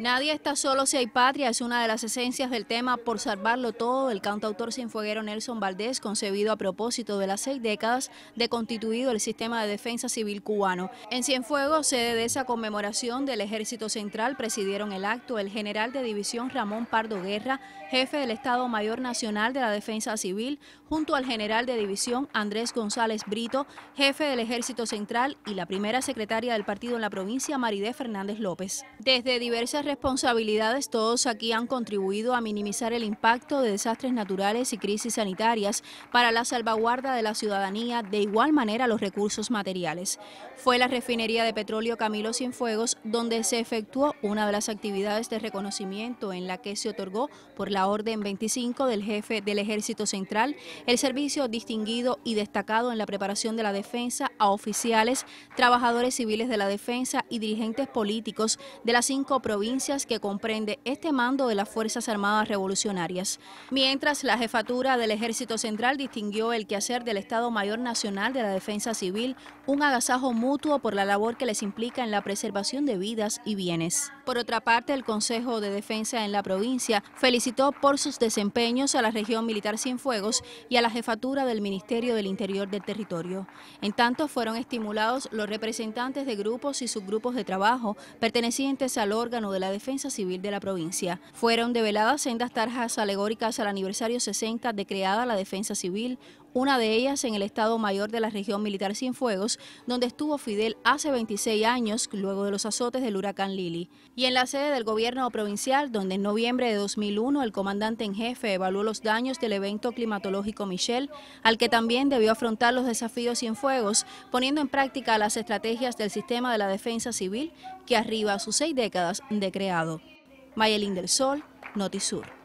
Nadie está solo si hay patria es una de las esencias del tema Por salvarlo todo, el cantautor cienfueguero Nelson Valdés, concebido a propósito de las seis décadas de constituido el sistema de defensa civil cubano. En Cienfuegos, sede de esa conmemoración del Ejército Central, presidieron el acto el general de división Ramón Pardo Guerra, jefe del Estado Mayor Nacional de la Defensa Civil, junto al general de división Andrés González Brito, jefe del Ejército Central y la primera secretaria del partido en la provincia, Maridé Fernández López. Desde diversas responsabilidades, todos aquí han contribuido a minimizar el impacto de desastres naturales y crisis sanitarias para la salvaguarda de la ciudadanía, de igual manera los recursos materiales. Fue la refinería de petróleo Camilo Cienfuegos donde se efectuó una de las actividades de reconocimiento en la que se otorgó por la Orden 25 del jefe del Ejército Central el servicio distinguido y destacado en la preparación de la defensa a oficiales, trabajadores civiles de la defensa y dirigentes políticos de las cinco provincias que comprende este mando de las Fuerzas Armadas Revolucionarias. Mientras, la jefatura del Ejército Central distinguió el quehacer del Estado Mayor Nacional de la Defensa Civil, un agasajo mutuo por la labor que les implica en la preservación de vidas y bienes. Por otra parte, el Consejo de Defensa en la provincia felicitó por sus desempeños a la región militar Cienfuegos y a la jefatura del Ministerio del Interior del Territorio. En tanto, fueron estimulados los representantes de grupos y subgrupos de trabajo pertenecientes al órgano de la Defensa Civil de la provincia. Fueron develadas sendas tarjas alegóricas al aniversario 60 de creada la Defensa Civil, una de ellas en el Estado Mayor de la Región Militar Sin Fuegos, donde estuvo Fidel hace 26 años, luego de los azotes del huracán Lili. Y en la sede del gobierno provincial, donde en noviembre de 2001 el comandante en jefe evaluó los daños del evento climatológico Michel, al que también debió afrontar los desafíos Sin Fuegos, poniendo en práctica las estrategias del sistema de la defensa civil que arriba a sus seis décadas de creado. Mayelín del Sol, Notisur.